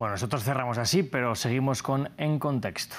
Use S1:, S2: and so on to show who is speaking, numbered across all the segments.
S1: Bueno, nosotros cerramos así, pero seguimos con En Contexto.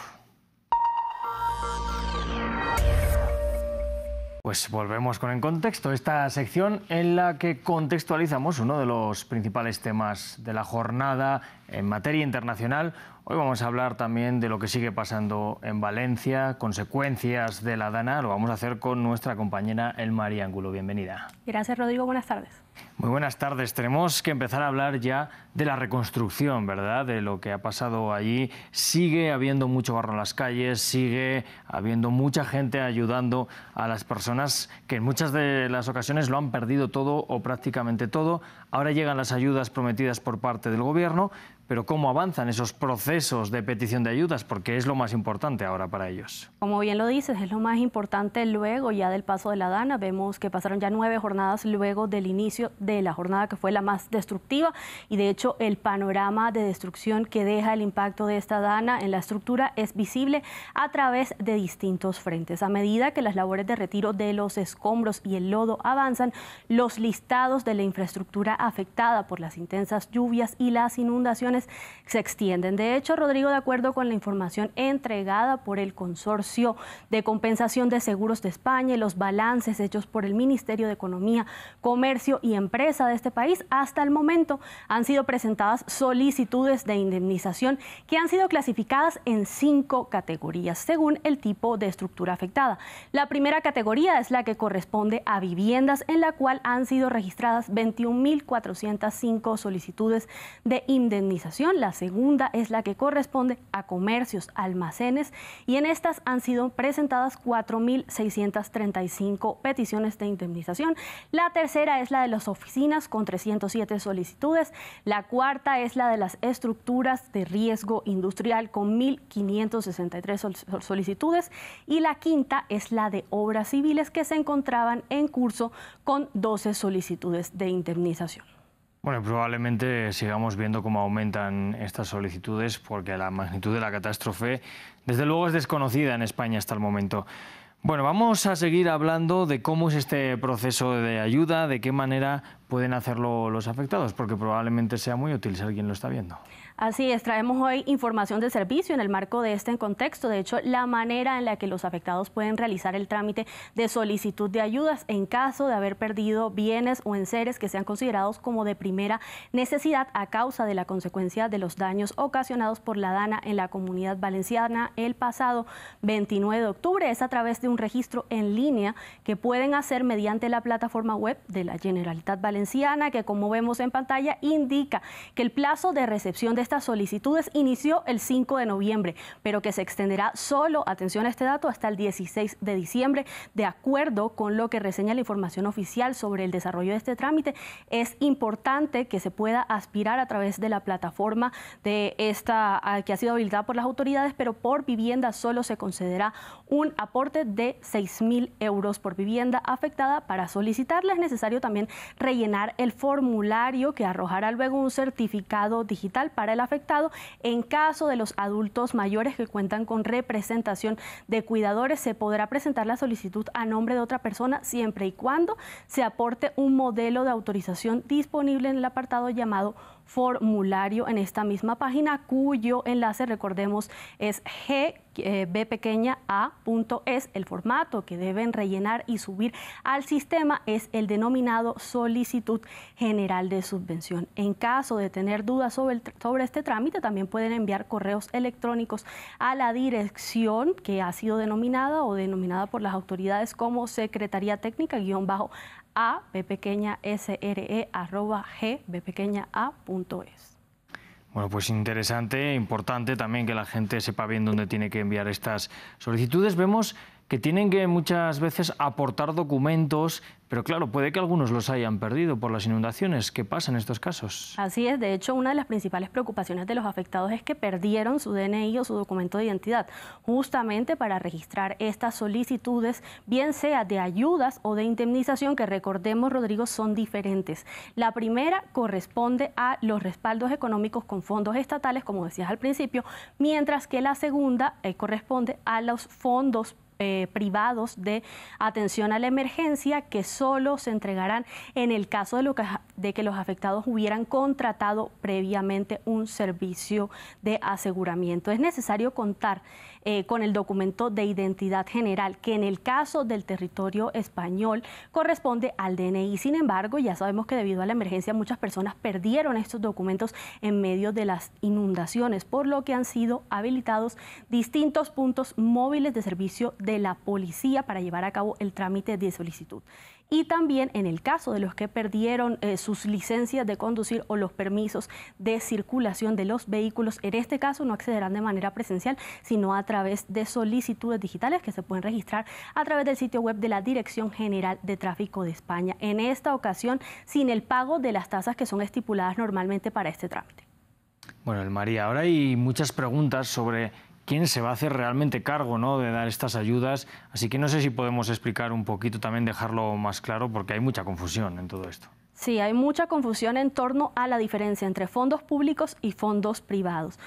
S1: Pues volvemos con En Contexto, esta sección en la que contextualizamos uno de los principales temas de la jornada, en materia internacional, hoy vamos a hablar también de lo que sigue pasando en Valencia, consecuencias de la Dana. Lo vamos a hacer con nuestra compañera María Ángulo. Bienvenida.
S2: Gracias, Rodrigo. Buenas tardes.
S1: Muy buenas tardes. Tenemos que empezar a hablar ya de la reconstrucción, ¿verdad? De lo que ha pasado allí. Sigue habiendo mucho barro en las calles, sigue habiendo mucha gente ayudando a las personas que en muchas de las ocasiones lo han perdido todo o prácticamente todo. Ahora llegan las ayudas prometidas por parte del Gobierno, pero ¿cómo avanzan esos procesos de petición de ayudas? Porque es lo más importante ahora para ellos.
S2: Como bien lo dices, es lo más importante luego ya del paso de la DANA. Vemos que pasaron ya nueve jornadas luego del inicio de la jornada que fue la más destructiva y de hecho el panorama de destrucción que deja el impacto de esta DANA en la estructura es visible a través de distintos frentes. A medida que las labores de retiro de los escombros y el lodo avanzan, los listados de la infraestructura afectada por las intensas lluvias y las inundaciones se extienden. De hecho, Rodrigo, de acuerdo con la información entregada por el Consorcio de Compensación de Seguros de España y los balances hechos por el Ministerio de Economía, Comercio y Empresa de este país, hasta el momento han sido presentadas solicitudes de indemnización que han sido clasificadas en cinco categorías, según el tipo de estructura afectada. La primera categoría es la que corresponde a viviendas, en la cual han sido registradas 21.405 solicitudes de indemnización. La segunda es la que corresponde a comercios, almacenes y en estas han sido presentadas 4.635 peticiones de indemnización. La tercera es la de las oficinas con 307 solicitudes. La cuarta es la de las estructuras de riesgo industrial con 1.563 solicitudes. Y la quinta es la de obras civiles que se encontraban en curso con 12 solicitudes de indemnización.
S1: Bueno, probablemente sigamos viendo cómo aumentan estas solicitudes porque la magnitud de la catástrofe, desde luego, es desconocida en España hasta el momento. Bueno, vamos a seguir hablando de cómo es este proceso de ayuda, de qué manera pueden hacerlo los afectados, porque probablemente sea muy útil si alguien lo está viendo.
S2: Así es, traemos hoy información de servicio en el marco de este contexto. De hecho, la manera en la que los afectados pueden realizar el trámite de solicitud de ayudas en caso de haber perdido bienes o enseres que sean considerados como de primera necesidad a causa de la consecuencia de los daños ocasionados por la dana en la comunidad valenciana el pasado 29 de octubre. Es a través de un registro en línea que pueden hacer mediante la plataforma web de la Generalitat Valenciana que como vemos en pantalla, indica que el plazo de recepción de estas solicitudes inició el 5 de noviembre, pero que se extenderá solo, atención a este dato, hasta el 16 de diciembre, de acuerdo con lo que reseña la información oficial sobre el desarrollo de este trámite. Es importante que se pueda aspirar a través de la plataforma de esta que ha sido habilitada por las autoridades, pero por vivienda solo se concederá un aporte de 6 mil euros por vivienda afectada. Para solicitarla es necesario también rellenar el formulario que arrojará luego un certificado digital para el afectado. En caso de los adultos mayores que cuentan con representación de cuidadores, se podrá presentar la solicitud a nombre de otra persona siempre y cuando se aporte un modelo de autorización disponible en el apartado llamado formulario en esta misma página cuyo enlace, recordemos, es g eh, es el formato que deben rellenar y subir al sistema es el denominado solicitud general de subvención. En caso de tener dudas sobre, sobre este trámite, también pueden enviar correos electrónicos a la dirección que ha sido denominada o denominada por las autoridades como Secretaría Técnica guión bajo a arroba .es.
S1: Bueno, pues interesante, importante también que la gente sepa bien dónde tiene que enviar estas solicitudes. Vemos que tienen que muchas veces aportar documentos, pero claro, puede que algunos los hayan perdido por las inundaciones. ¿Qué pasa en estos casos?
S2: Así es, de hecho, una de las principales preocupaciones de los afectados es que perdieron su DNI o su documento de identidad, justamente para registrar estas solicitudes, bien sea de ayudas o de indemnización, que recordemos, Rodrigo, son diferentes. La primera corresponde a los respaldos económicos con fondos estatales, como decías al principio, mientras que la segunda eh, corresponde a los fondos eh, privados de atención a la emergencia que solo se entregarán en el caso de, de que los afectados hubieran contratado previamente un servicio de aseguramiento. Es necesario contar eh, con el documento de identidad general, que en el caso del territorio español corresponde al DNI. Sin embargo, ya sabemos que debido a la emergencia muchas personas perdieron estos documentos en medio de las inundaciones, por lo que han sido habilitados distintos puntos móviles de servicio de la policía para llevar a cabo el trámite de solicitud y también en el caso de los que perdieron eh, sus licencias de conducir o los permisos de circulación de los vehículos, en este caso no accederán de manera presencial, sino a través de solicitudes digitales que se pueden registrar a través del sitio web de la Dirección General de Tráfico de España. En esta ocasión, sin el pago de las tasas que son estipuladas normalmente para este trámite.
S1: Bueno, el María, ahora hay muchas preguntas sobre quién se va a hacer realmente cargo ¿no? de dar estas ayudas. Así que no sé si podemos explicar un poquito, también dejarlo más claro, porque hay mucha confusión en todo esto.
S2: Sí, hay mucha confusión en torno a la diferencia entre fondos públicos y fondos privados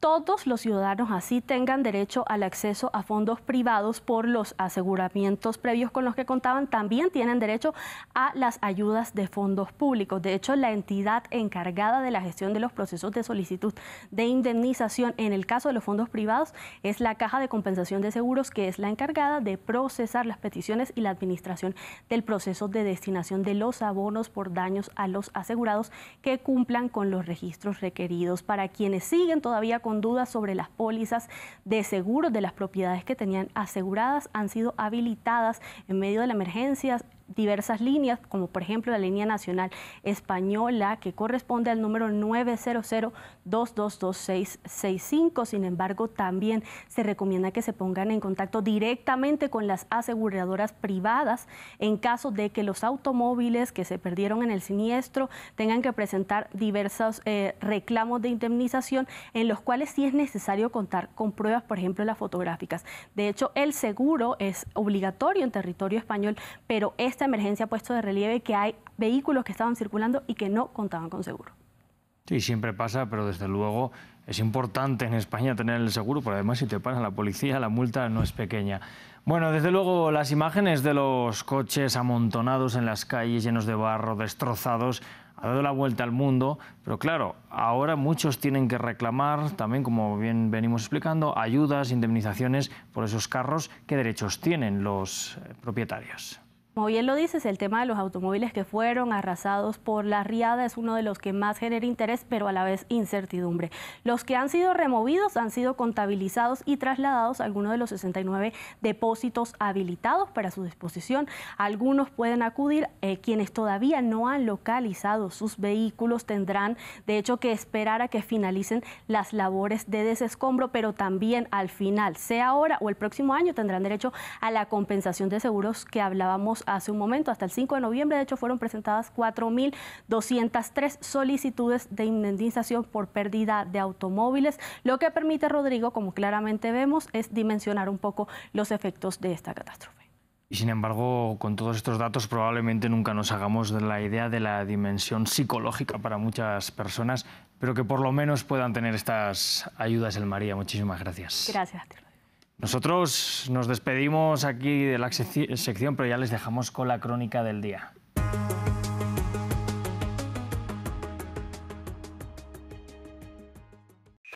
S2: todos los ciudadanos así tengan derecho al acceso a fondos privados por los aseguramientos previos con los que contaban, también tienen derecho a las ayudas de fondos públicos. De hecho, la entidad encargada de la gestión de los procesos de solicitud de indemnización en el caso de los fondos privados es la Caja de Compensación de Seguros, que es la encargada de procesar las peticiones y la administración del proceso de destinación de los abonos por daños a los asegurados que cumplan con los registros requeridos. Para quienes siguen todavía con con dudas sobre las pólizas de seguro de las propiedades que tenían aseguradas han sido habilitadas en medio de la emergencia diversas líneas, como por ejemplo la línea nacional española, que corresponde al número 900-222665. Sin embargo, también se recomienda que se pongan en contacto directamente con las aseguradoras privadas en caso de que los automóviles que se perdieron en el siniestro tengan que presentar diversos eh, reclamos de indemnización en los cuales sí es necesario contar con pruebas, por ejemplo, las fotográficas. De hecho, el seguro es obligatorio en territorio español, pero este esta emergencia ha puesto de relieve que hay vehículos que estaban circulando y que no contaban con seguro.
S1: Sí, siempre pasa, pero desde luego es importante en España tener el seguro, porque además si te a la policía, la multa no es pequeña. Bueno, desde luego las imágenes de los coches amontonados en las calles, llenos de barro, destrozados, ha dado la vuelta al mundo, pero claro, ahora muchos tienen que reclamar también, como bien venimos explicando, ayudas, indemnizaciones por esos carros. ¿Qué derechos tienen los eh, propietarios?
S2: Como bien lo dices, el tema de los automóviles que fueron arrasados por la riada es uno de los que más genera interés, pero a la vez incertidumbre. Los que han sido removidos han sido contabilizados y trasladados a alguno de los 69 depósitos habilitados para su disposición. Algunos pueden acudir, eh, quienes todavía no han localizado sus vehículos tendrán, de hecho, que esperar a que finalicen las labores de desescombro, pero también al final, sea ahora o el próximo año, tendrán derecho a la compensación de seguros que hablábamos hace un momento, hasta el 5 de noviembre, de hecho, fueron presentadas 4.203 solicitudes de indemnización por pérdida de automóviles, lo que permite, Rodrigo, como claramente vemos, es dimensionar un poco los efectos de esta catástrofe.
S1: Y sin embargo, con todos estos datos probablemente nunca nos hagamos la idea de la dimensión psicológica para muchas personas, pero que por lo menos puedan tener estas ayudas el María. Muchísimas gracias. Gracias nosotros nos despedimos aquí de la sección, pero ya les dejamos con la crónica del día.